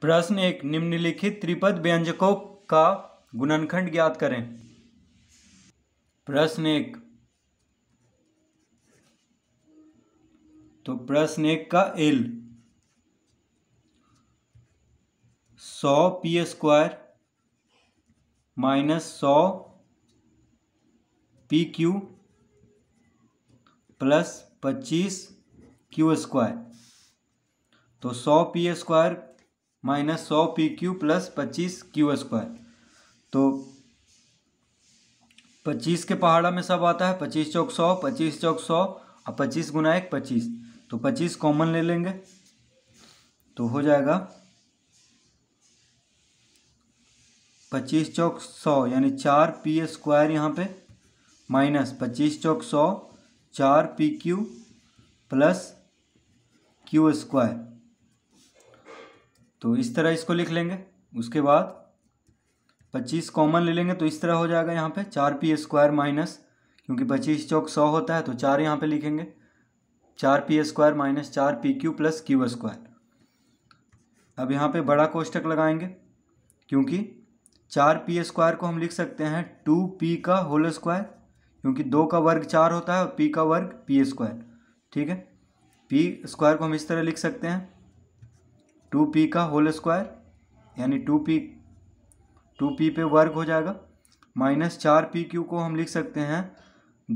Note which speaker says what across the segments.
Speaker 1: प्रश्न एक निम्नलिखित त्रिपद व्यंजकों का गुणनखंड ज्ञात करें प्रश्न एक तो प्रश्न एक का एल सौ पी स्क्वायर माइनस सौ पी क्यू प्लस पच्चीस क्यू स्क्वायर तो सौ पी स्क्वायर माइनस सौ पी क्यू प्लस पच्चीस क्यू स्क्वायर तो पच्चीस के पहाड़ा में सब आता है पच्चीस चौक सौ पच्चीस चौक सौ और पच्चीस गुना एक पच्चीस तो पच्चीस कॉमन ले लेंगे तो हो जाएगा पच्चीस चौक सौ यानी चार पी स्क्वायर यहाँ पे माइनस पच्चीस चौक सौ चार P Q plus Q square तो इस तरह इसको लिख लेंगे उसके बाद पच्चीस कॉमन ले लेंगे तो इस तरह हो जाएगा यहाँ पे चार पी स्क्वायर माइनस क्योंकि पच्चीस चौक सौ होता है तो चार यहाँ पे लिखेंगे चार पी स्क्वायर माइनस चार P Q plus Q square अब यहाँ पे बड़ा कोष्टक लगाएंगे क्योंकि चार पी स्क्वायर को हम लिख सकते हैं टू पी का होल स्क्वायर क्योंकि दो का वर्ग चार होता है और पी का वर्ग पी स्क्वायर ठीक है पी स्क्वायर को हम इस तरह लिख सकते हैं टू पी का होल स्क्वायर यानी टू पी टू पी पे वर्ग हो जाएगा माइनस चार पी क्यू को हम लिख सकते हैं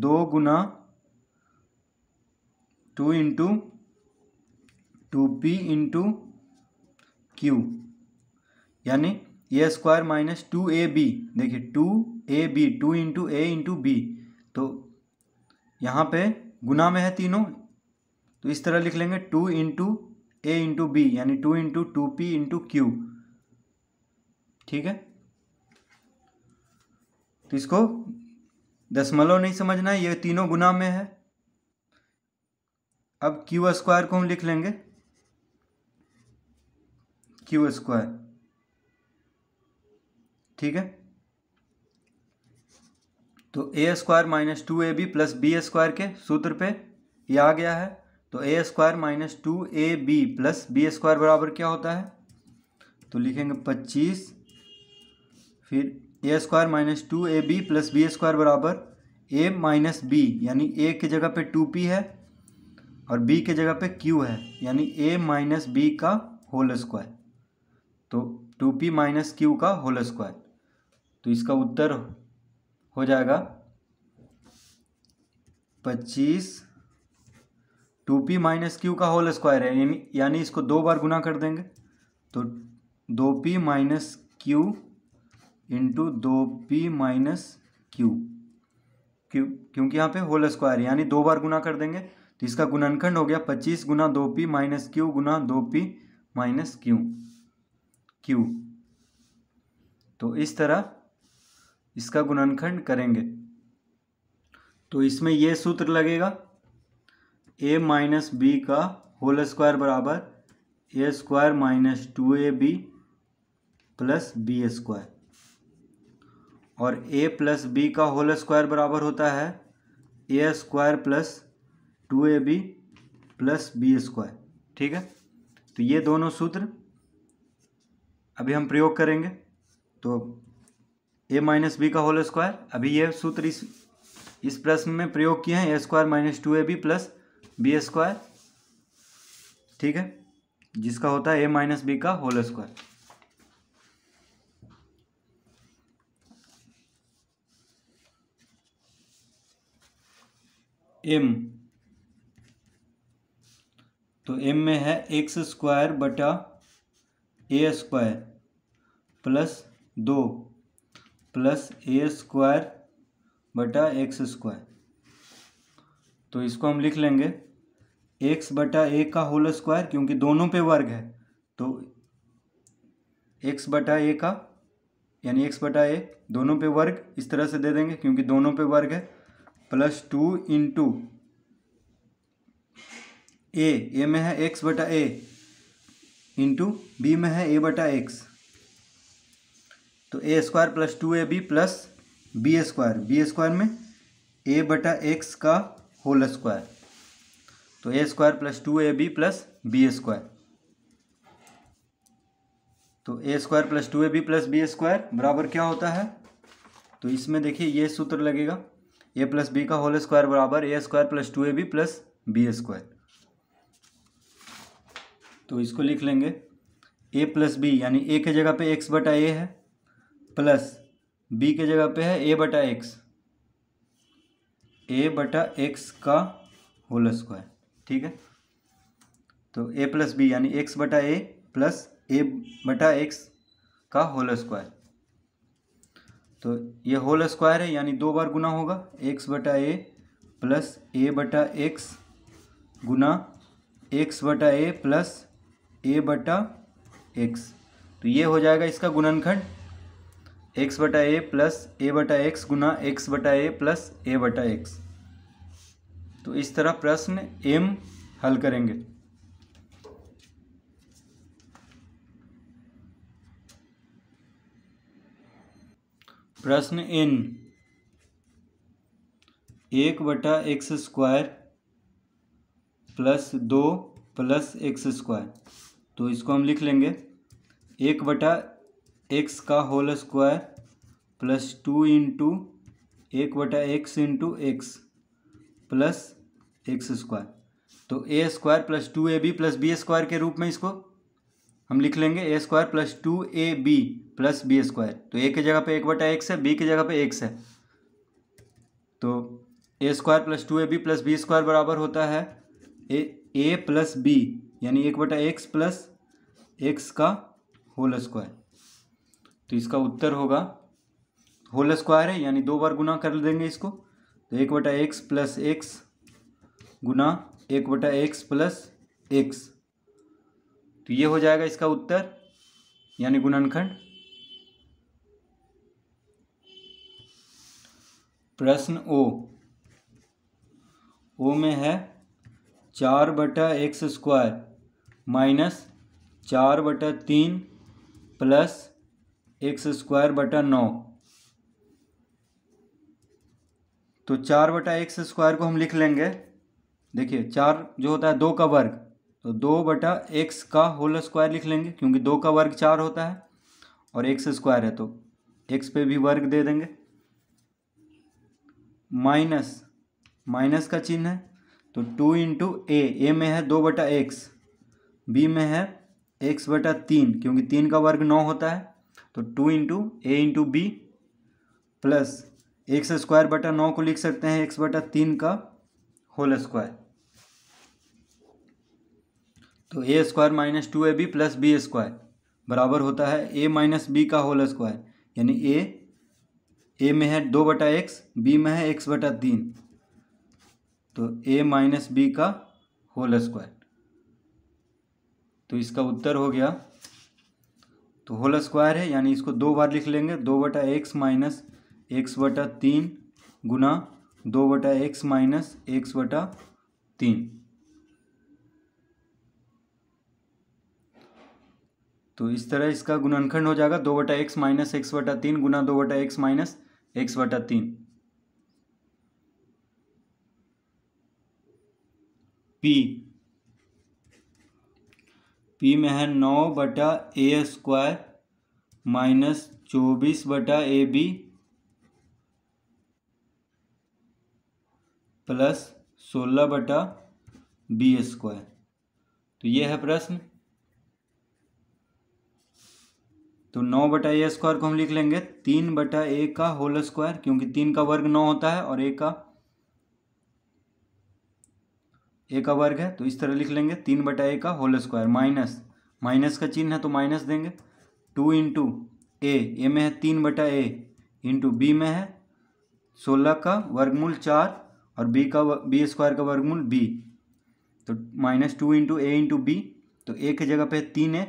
Speaker 1: दो गुना two into two P into Q यानी A square minus two A B देखिए two A B two into A into B तो यहाँ पे गुना में है तीनों तो इस तरह लिख लेंगे two into A into B यानी two into two P into Q ठीक है तो इसको दशमलव नहीं समझना है ये तीनों गुना में है अब क्यू स्क्वायर को हम लिख लेंगे क्यू स्क्वायर ठीक है तो A square minus two A B plus B square के सूत्र पे ये आ गया है तो A square minus two A B plus B square बराबर क्या होता है तो लिखेंगे पच्चीस फिर A square minus two A B plus B square बराबर ए माइनस बी यानी ए की जगह पे टू पी है और बी के जगह पे क्यू है यानी ए माइनस बी का होल स्क्वायर तो टू पी माइनस क्यू का होल स्क्वायर तो इसका उत्तर हो जाएगा पच्चीस टू पी माइनस क्यू का होल स्क्वायर है यानी इसको दो बार गुना कर देंगे तो दो पी माइनस क्यू इंटू दो पी माइनस क्यू क्यों क्योंकि यहाँ पे होल स्क्वायर यानी दो बार गुना कर देंगे तो इसका गुणनखंड हो गया पच्चीस गुना दो पी माइनस क्यू गुना दो पी माइनस क्यू क्यू तो इस तरह इसका गुणनखंड करेंगे तो इसमें यह सूत्र लगेगा ए माइनस बी का होल स्क्वायर बराबर A square minus two A B plus B square और ए प्लस बी का होल स्क्वायर बराबर होता है A square plus two A B plus B square ठीक है तो ये दोनों सूत्र अभी हम प्रयोग करेंगे तो ए माइनस बी का होल स्क्वायर अभी ये सूत्र इस इस प्रश्न में प्रयोग किए हैं A square minus two A B plus B square ठीक है जिसका होता है ए माइनस बी का होल स्क्वायर एम तो एम में है एक्स स्क्वायर बटा ए स्क्वायर प्लस दो प्लस ए स्क्वायर बटा एक्स स्क्वायर तो इसको हम लिख लेंगे एक्स बटा ए का होल स्क्वायर क्योंकि दोनों पे वर्ग है तो एक्स बटा ए का यानी एक्स बटा ए दोनों पे वर्ग इस तरह से दे देंगे क्योंकि दोनों पे वर्ग है plus two into A A में है एक्स बटा ए इंटू बी में है ए बटा एक्स तो A square plus two A B plus B square B square में ए बटा एक्स का होल स्क्वायर तो A square plus two A B plus B square तो A square plus two A B plus B square बराबर क्या होता है तो इसमें देखिए ये सूत्र लगेगा ए प्लस बी का होल स्क्वायर बराबर A square plus two A B plus B square तो इसको लिख लेंगे ए प्लस बी यानी ए के जगह पे एक्स बटा ए है प्लस बी के जगह पे है ए बटा एक्स ए बटा एक्स का होल स्क्वायर ठीक है तो ए प्लस बी यानी एक्स बटा ए प्लस ए बटा एक्स का होल स्क्वायर तो ये होल स्क्वायर है यानी दो बार गुना होगा एक्स बटा ए प्लस ए बटा एक्स गुना एक्स बटा ए प्लस ए बटा एक्स तो ये हो जाएगा इसका गुणनखंड एक्स बटा ए प्लस ए बटा एक्स गुना एक्स बटा ए प्लस ए बटा एक्स तो इस तरह प्रश्न एम हल करेंगे प्रश्न एन एक बटा एक्स स्क्वायर प्लस दो प्लस एक्स स्क्वायर तो इसको हम लिख लेंगे एक बटा एक्स का whole square plus two into एक बटा X into X plus X square तो A square plus two A B plus B square के रूप में इसको हम लिख लेंगे A square plus two A B plus B square तो ए के जगह पे एक बटा एक्स है बी के जगह पे एक्स है तो A square plus two A B plus B square बराबर होता है ए ए प्लस बी यानी एक बटा एक्स प्लस एक्स का होल स्क्वायर तो इसका उत्तर होगा होल स्क्वायर है यानी दो बार गुना कर देंगे इसको तो एक बटा एक्स प्लस एक्स गुना एक बटा एक्स प्लस एक्स तो ये हो जाएगा इसका उत्तर यानी गुणनखंड प्रश्न ओ ओ में है चार बटा एक्स स्क्वायर माइनस चार बटा तीन प्लस एक्स स्क्वायर बटा नौ तो चार बटा एक्स स्क्वायर को हम लिख लेंगे देखिए चार जो होता है दो का वर्ग तो दो बटा एक्स का होल स्क्वायर लिख लेंगे क्योंकि दो का वर्ग चार होता है और एक्स स्क्वायर है तो एक्स पे भी वर्ग दे देंगे माइनस माइनस का चिन्ह है तो टू इंटू ए ए में है दो बटा एक्स बी में है एक्स बटा तीन क्योंकि तीन का वर्ग नौ होता है तो two into A into B plus X square बटा नौ को लिख सकते हैं एक्स बटा तीन का होल स्क्वायर तो A square minus two A B plus B square बराबर होता है ए माइनस बी का होल स्क्वायर यानी ए ए में है दो बटा एक्स बी में है एक्स बटा तीन तो ए माइनस बी का होल स्क्वायर तो इसका उत्तर हो गया तो होल स्क्वायर है यानी इसको दो बार लिख लेंगे दो बटा एक्स माइनस एक्स बटा तीन गुना दो बटा एक्स माइनस एक्स बटा तीन तो इस तरह इसका गुणनखंड हो जाएगा दो बटा एक्स माइनस एक्स बटा तीन गुना दो बटा एक्स माइनस एक्स बटा तीन पी पी में है नौ बटा ए स्क्वायर माइनस चौबीस बटा ए बी प्लस सोलह बटा बी स्क्वायर तो ये है प्रश्न तो नौ बटा ए स्क्वायर को हम लिख लेंगे तीन बटा ए का होल स्क्वायर क्योंकि तीन का वर्ग नौ होता है और ए का ए का वर्ग है तो इस तरह लिख लेंगे तीन बटा ए का होल स्क्वायर माइनस माइनस का चिन्ह है तो माइनस देंगे टू इंटू ए ए में है तीन बटा ए इंटू बी में है सोलह का वर्गमूल चार और बी का बी स्क्वायर का वर्गमूल बी तो minus two into A into B तो ए के जगह पे है तीन ए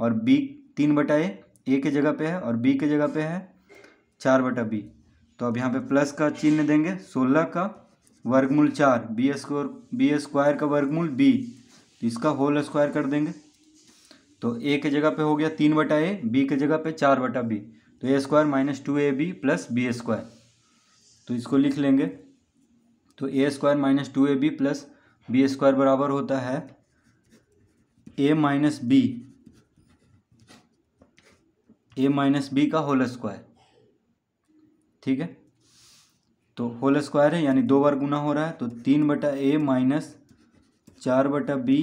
Speaker 1: और बी तीन बटा ए ए के जगह पे है और बी के जगह पे है चार बटा बी तो अब यहाँ पे प्लस का चिन्ह देंगे सोलह का वर्गमूल चार बी स्क्वायर बी स्क्वायर का वर्गमूल बी तो इसका होल स्क्वायर कर देंगे तो ए के जगह पे हो गया तीन बटा ए बी के जगह पे चार बटा बी तो A square minus two A B plus B square तो इसको लिख लेंगे तो A square minus two A B plus B square बराबर होता है A minus B A minus B का होल स्क्वायर ठीक है तो होल स्क्वायर है यानी दो बार गुना हो रहा है तो तीन बटा ए माइनस चार बटा बी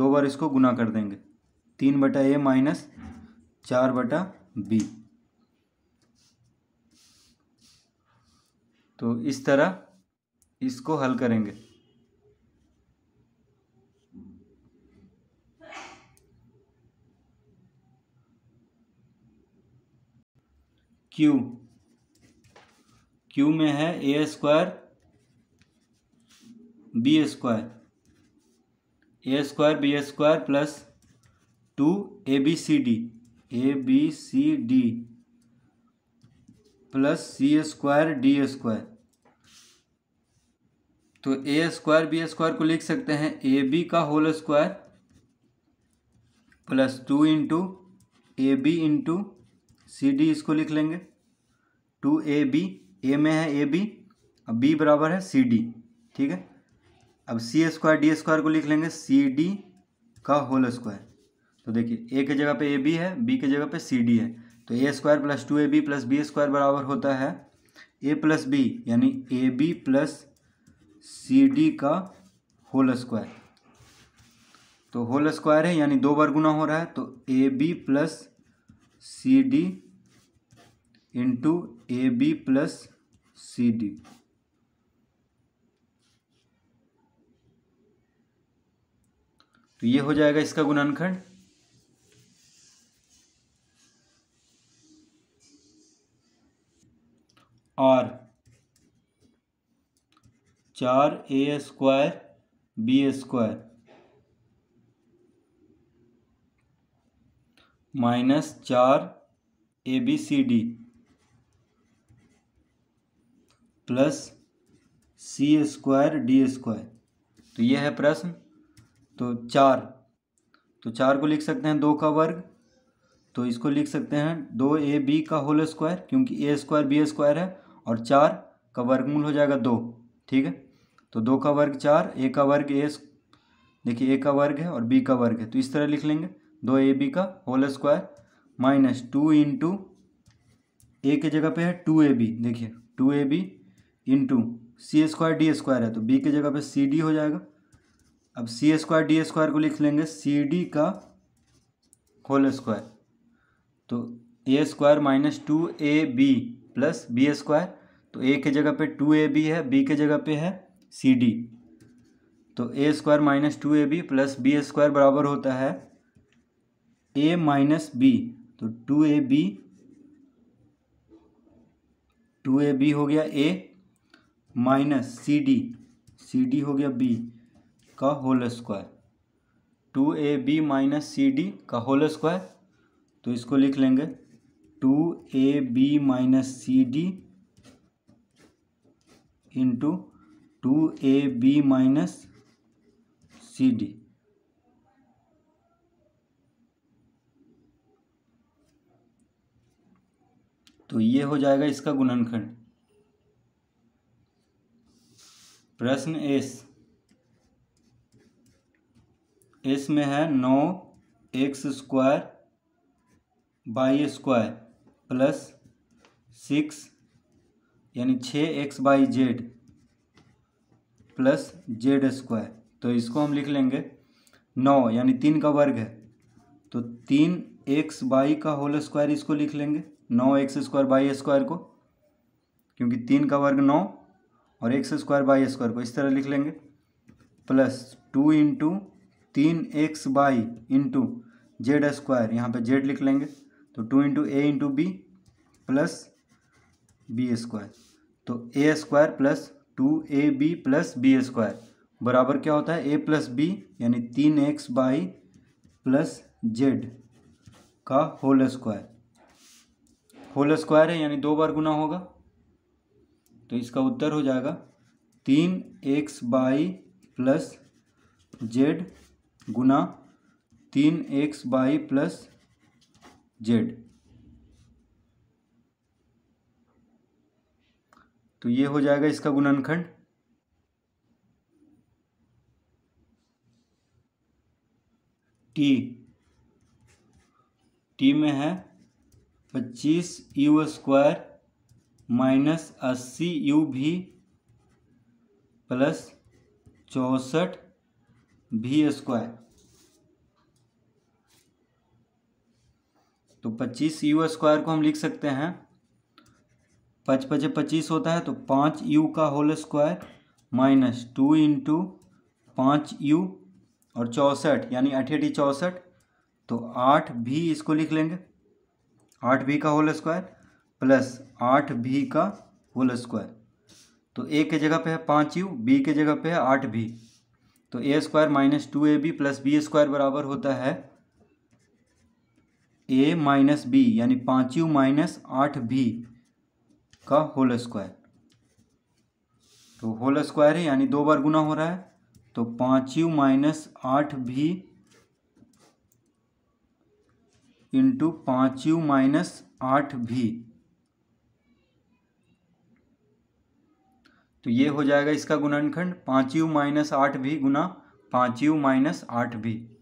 Speaker 1: दो बार इसको गुना कर देंगे तीन बटा ए माइनस चार बटा बी तो इस तरह इसको हल करेंगे क्यू क्यू में है A square B square A square B square plus two A B C D A B C D plus C square D square तो ए स्क्वायर बी स्क्वायर को लिख सकते हैं ए बी का whole square plus two into A B into C D इसको लिख लेंगे two A B ए में है ए बी अब बी बराबर है सी डी ठीक है अब सी स्क्वायर डी स्क्वायर को लिख लेंगे सी डी का होल स्क्वायर तो देखिए ए के जगह पे ए बी है बी के जगह पे सी डी है तो A square plus two A B plus B square बराबर होता है ए प्लस बी यानी A B plus C D का होल स्क्वायर तो होल स्क्वायर है यानी दो बार गुना हो रहा है तो A B plus C D into A B plus C D तो ये हो जाएगा इसका गुणनखंड और चार A square B square minus चार A B C D plus C square D square तो ये है प्रश्न तो चार तो चार को लिख सकते हैं दो का वर्ग तो इसको लिख सकते हैं दो ए बी का होल स्क्वायर क्योंकि ए स्क्वायर बी स्क्वायर है और चार का वर्गमूल हो जाएगा दो ठीक है तो दो का वर्ग चार ए का वर्ग ए देखिए ए का वर्ग है और बी का वर्ग है तो इस तरह लिख लेंगे दो ए बी का whole square minus two into A के जगह पे है टू ए बी देखिए two A B into C square D square है तो बी के जगह पे सी डी हो जाएगा अब सी स्क्वायर डी स्क्वायर को लिख लेंगे सी डी का होल स्क्वायर तो A square minus two A B plus B square तो ए के जगह पे टू ए बी है बी के जगह पे है सी डी तो A square minus two A B plus B square बराबर होता है ए माइनस बी तो two A B two A B हो गया A minus C D C D हो गया बी का whole square two A B minus C D का होल स्क्वायर तो इसको लिख लेंगे two A B minus C D into two A B minus C D तो ये हो जाएगा इसका गुणनखंड प्रश्न एस एस में है नौ X square Y square plus six यानी छ X Y Z plus Z square तो इसको हम लिख लेंगे नौ यानी तीन का वर्ग है तो तीन एक्स बाई का होल स्क्वायर इसको लिख लेंगे नौ एक्स स्क्वायर बाई स्क्वायर को क्योंकि तीन का वर्ग नौ और एक्स स्क्वायर बाई स्क्वायर को इस तरह लिख लेंगे प्लस टू इंटू तीन X Y into Z square यहाँ पर जेड लिख लेंगे तो two into A into B plus B square तो A square plus two A B plus B square बराबर क्या होता है ए प्लस बी यानी तीन एक्स बाई प्लस जेड का होल स्क्वायर होल स्क्वायर है यानी दो बार गुना होगा तो इसका उत्तर हो जाएगा तीन एक्स बाई प्लस जेड गुना तीन एक्स बाई प्लस जेड तो ये हो जाएगा इसका गुणनखंड टी टी में है पच्चीस यू स्क्वायर माइनस अस्सी यू भी प्लस चौंसठ भी स्क्वायर तो पच्चीस यू स्क्वायर को हम लिख सकते हैं पच पचे पच्चीस होता है तो पाँच यू का whole square minus two into पाँच यू और चौंसठ यानी अठेटी चौंसठ तो आठ भी इसको लिख लेंगे आठ बी का होल स्क्वायर प्लस आठ भी का होल स्क्वायर तो ए के जगह पे है पाँच यू बी के जगह पे है आठ भी तो A square minus two A B plus B square बराबर होता है ए माइनस बी यानी पाँच यू माइनस आठ भी का होल स्क्वायर तो होल स्क्वायर है यानी दो बार गुना हो रहा है तो पाँच यू माइनस आठ भी इंटू पाँच यू माइनस आठ भी तो ये हो जाएगा इसका गुणनखंड पाँच यू माइनस आठ भी गुना पाँच यू माइनस आठ भी